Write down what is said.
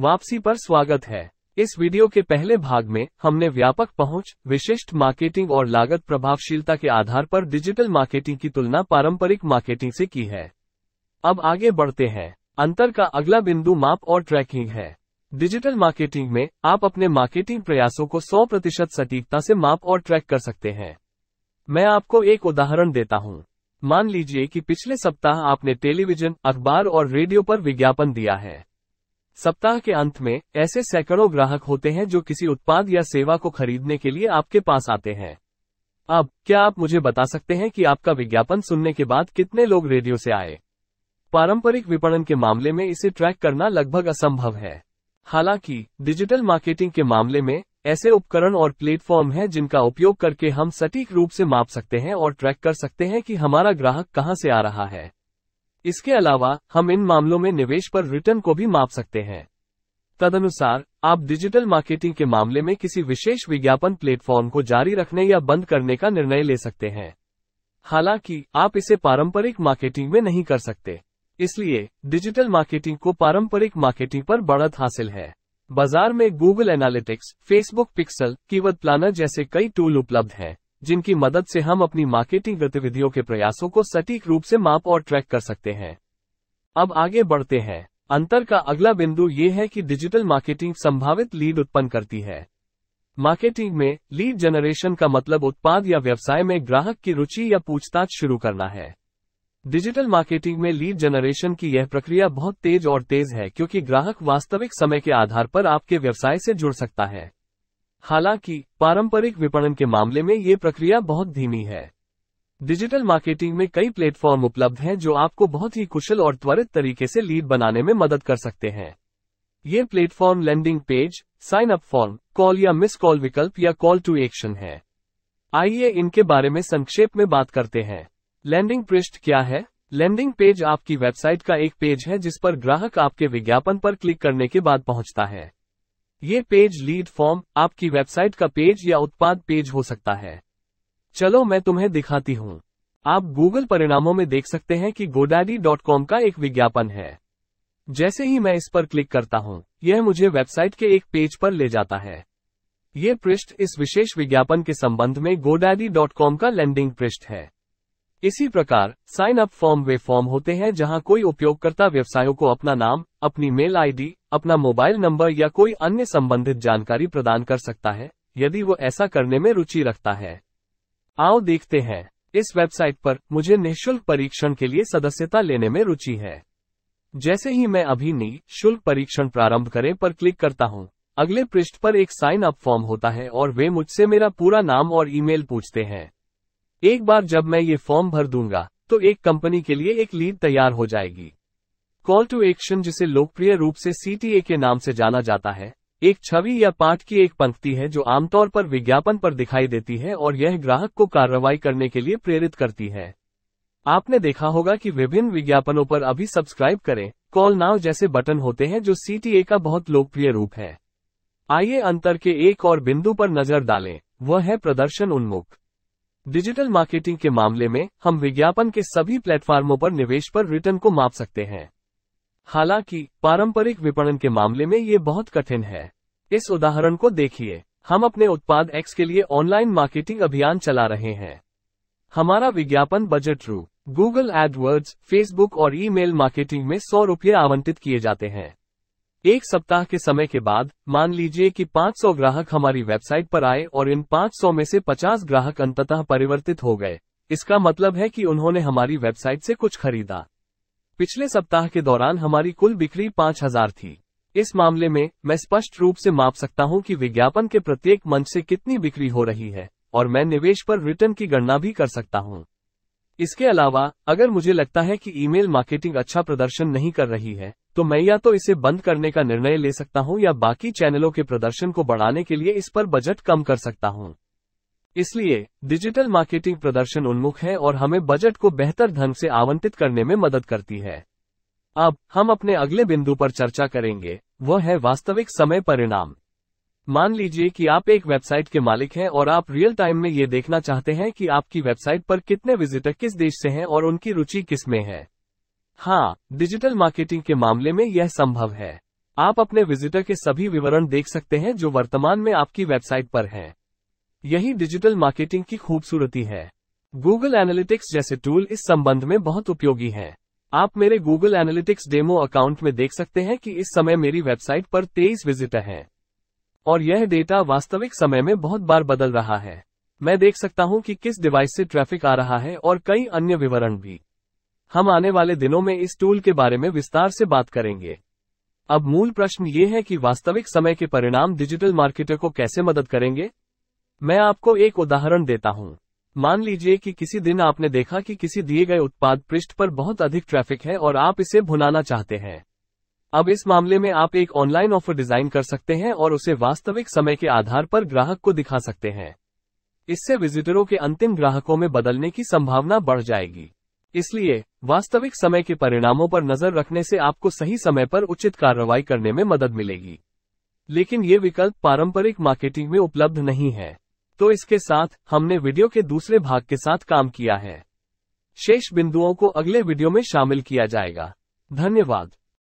वापसी पर स्वागत है इस वीडियो के पहले भाग में हमने व्यापक पहुंच, विशिष्ट मार्केटिंग और लागत प्रभावशीलता के आधार पर डिजिटल मार्केटिंग की तुलना पारंपरिक मार्केटिंग से की है अब आगे बढ़ते हैं अंतर का अगला बिंदु माप और ट्रैकिंग है डिजिटल मार्केटिंग में आप अपने मार्केटिंग प्रयासों को सौ प्रतिशत सटीकता से माप और ट्रैक कर सकते हैं मैं आपको एक उदाहरण देता हूँ मान लीजिए कि पिछले सप्ताह आपने टेलीविजन अखबार और रेडियो पर विज्ञापन दिया है सप्ताह के अंत में ऐसे सैकड़ों ग्राहक होते हैं जो किसी उत्पाद या सेवा को खरीदने के लिए आपके पास आते हैं अब क्या आप मुझे बता सकते हैं कि आपका विज्ञापन सुनने के बाद कितने लोग रेडियो से आए पारंपरिक विपणन के मामले में इसे ट्रैक करना लगभग असंभव है हालांकि डिजिटल मार्केटिंग के मामले में ऐसे उपकरण और प्लेटफॉर्म हैं जिनका उपयोग करके हम सटीक रूप से माप सकते हैं और ट्रैक कर सकते हैं कि हमारा ग्राहक कहां से आ रहा है इसके अलावा हम इन मामलों में निवेश पर रिटर्न को भी माप सकते हैं तदनुसार आप डिजिटल मार्केटिंग के मामले में किसी विशेष विज्ञापन प्लेटफॉर्म को जारी रखने या बंद करने का निर्णय ले सकते हैं हालांकि आप इसे पारंपरिक मार्केटिंग में नहीं कर सकते इसलिए डिजिटल मार्केटिंग को पारंपरिक मार्केटिंग पर बढ़त हासिल है बाजार में Google Analytics Facebook pixel keyword planner जैसे कई टूल उपलब्ध हैं जिनकी मदद से हम अपनी मार्केटिंग गतिविधियों के प्रयासों को सटीक रूप से माप और ट्रैक कर सकते हैं अब आगे बढ़ते हैं अंतर का अगला बिंदु ये है कि डिजिटल मार्केटिंग संभावित लीड उत्पन्न करती है मार्केटिंग में लीड जनरेशन का मतलब उत्पाद या व्यवसाय में ग्राहक की रुचि या पूछताछ शुरू करना है डिजिटल मार्केटिंग में लीड जनरेशन की यह प्रक्रिया बहुत तेज और तेज है क्योंकि ग्राहक वास्तविक समय के आधार पर आपके व्यवसाय से जुड़ सकता है हालांकि पारंपरिक विपणन के मामले में ये प्रक्रिया बहुत धीमी है डिजिटल मार्केटिंग में कई प्लेटफॉर्म उपलब्ध हैं जो आपको बहुत ही कुशल और त्वरित तरीके से लीड बनाने में मदद कर सकते हैं ये platform landing page sign up form call या मिस कॉल विकल्प या कॉल टू एक्शन है आइए इनके बारे में संक्षेप में बात करते हैं लैंडिंग पृष्ठ क्या है लैंडिंग पेज आपकी वेबसाइट का एक पेज है जिस पर ग्राहक आपके विज्ञापन पर क्लिक करने के बाद पहुंचता है ये पेज लीड फॉर्म आपकी वेबसाइट का पेज या उत्पाद पेज हो सकता है चलो मैं तुम्हें दिखाती हूँ आप गूगल परिणामों में देख सकते हैं कि गोडाडी का एक विज्ञापन है जैसे ही मैं इस पर क्लिक करता हूँ यह मुझे वेबसाइट के एक पेज पर ले जाता है ये पृष्ठ इस विशेष विज्ञापन के संबंध में गोडाडी का लैंडिंग पृष्ठ है इसी प्रकार साइन अप फॉर्म वे फॉर्म होते हैं जहां कोई उपयोगकर्ता व्यवसायों को अपना नाम अपनी मेल आईडी, अपना मोबाइल नंबर या कोई अन्य संबंधित जानकारी प्रदान कर सकता है यदि वो ऐसा करने में रुचि रखता है आओ देखते हैं इस वेबसाइट पर मुझे निःशुल्क परीक्षण के लिए सदस्यता लेने में रुचि है जैसे ही मैं अभी निःशुल्क परीक्षण प्रारंभ करें पर क्लिक करता हूँ अगले पृष्ठ पर एक साइन अप फॉर्म होता है और वे मुझसे मेरा पूरा नाम और ईमेल पूछते हैं एक बार जब मैं ये फॉर्म भर दूंगा तो एक कंपनी के लिए एक लीड तैयार हो जाएगी कॉल टू एक्शन जिसे लोकप्रिय रूप से सीटीए के नाम से जाना जाता है एक छवि या पाठ की एक पंक्ति है जो आमतौर पर विज्ञापन पर दिखाई देती है और यह ग्राहक को कार्रवाई करने के लिए प्रेरित करती है आपने देखा होगा कि विभिन्न विज्ञापनों पर अभी सब्सक्राइब करें कॉल नाव जैसे बटन होते हैं जो सीटीए का बहुत लोकप्रिय रूप है आइए अंतर के एक और बिंदु पर नजर डालें वह है प्रदर्शन उन्मुख डिजिटल मार्केटिंग के मामले में हम विज्ञापन के सभी प्लेटफार्मों पर निवेश पर रिटर्न को माप सकते हैं हालांकि पारंपरिक विपणन के मामले में ये बहुत कठिन है इस उदाहरण को देखिए हम अपने उत्पाद एक्स के लिए ऑनलाइन मार्केटिंग अभियान चला रहे हैं हमारा विज्ञापन बजट रू गूगल एडवर्ड्स फेसबुक और ईमेल मार्केटिंग में सौ रुपये आवंटित किए जाते हैं एक सप्ताह के समय के बाद मान लीजिए कि 500 ग्राहक हमारी वेबसाइट पर आए और इन 500 में से 50 ग्राहक अंततः परिवर्तित हो गए इसका मतलब है कि उन्होंने हमारी वेबसाइट से कुछ खरीदा पिछले सप्ताह के दौरान हमारी कुल बिक्री 5000 थी इस मामले में मैं स्पष्ट रूप से माप सकता हूं कि विज्ञापन के प्रत्येक मंच से कितनी बिक्री हो रही है और मैं निवेश पर रिटर्न की गणना भी कर सकता हूं। इसके अलावा अगर मुझे लगता है कि ईमेल मार्केटिंग अच्छा प्रदर्शन नहीं कर रही है तो मैं या तो इसे बंद करने का निर्णय ले सकता हूं या बाकी चैनलों के प्रदर्शन को बढ़ाने के लिए इस पर बजट कम कर सकता हूं इसलिए डिजिटल मार्केटिंग प्रदर्शन उन्मुख है और हमें बजट को बेहतर ढंग से आवंटित करने में मदद करती है अब हम अपने अगले बिंदु पर चर्चा करेंगे वह है वास्तविक समय परिणाम मान लीजिए कि आप एक वेबसाइट के मालिक हैं और आप रियल टाइम में ये देखना चाहते हैं कि आपकी वेबसाइट पर कितने विजिटर किस देश से हैं और उनकी रुचि किस में है हाँ डिजिटल मार्केटिंग के मामले में यह संभव है आप अपने विजिटर के सभी विवरण देख सकते हैं जो वर्तमान में आपकी वेबसाइट पर हैं। यही डिजिटल मार्केटिंग की खूबसूरती है गूगल एनालिटिक्स जैसे टूल इस संबंध में बहुत उपयोगी हैं। आप मेरे गूगल एनालिटिक्स डेमो अकाउंट में देख सकते हैं कि इस समय मेरी वेबसाइट पर तेईस विजिटर हैं और यह डेटा वास्तविक समय में बहुत बार बदल रहा है मैं देख सकता हूं कि किस डिवाइस से ट्रैफिक आ रहा है और कई अन्य विवरण भी हम आने वाले दिनों में इस टूल के बारे में विस्तार से बात करेंगे अब मूल प्रश्न ये है कि वास्तविक समय के परिणाम डिजिटल मार्केटर को कैसे मदद करेंगे मैं आपको एक उदाहरण देता हूँ मान लीजिए कि किसी दिन आपने देखा कि किसी दिए गए उत्पाद पृष्ठ पर बहुत अधिक ट्रैफिक है और आप इसे भुनाना चाहते हैं अब इस मामले में आप एक ऑनलाइन ऑफर डिजाइन कर सकते हैं और उसे वास्तविक समय के आधार पर ग्राहक को दिखा सकते हैं इससे विजिटरों के अंतिम ग्राहकों में बदलने की संभावना बढ़ जाएगी इसलिए वास्तविक समय के परिणामों पर नजर रखने से आपको सही समय पर उचित कार्रवाई करने में मदद मिलेगी लेकिन ये विकल्प पारंपरिक मार्केटिंग में उपलब्ध नहीं है तो इसके साथ हमने वीडियो के दूसरे भाग के साथ काम किया है शेष बिंदुओं को अगले वीडियो में शामिल किया जाएगा धन्यवाद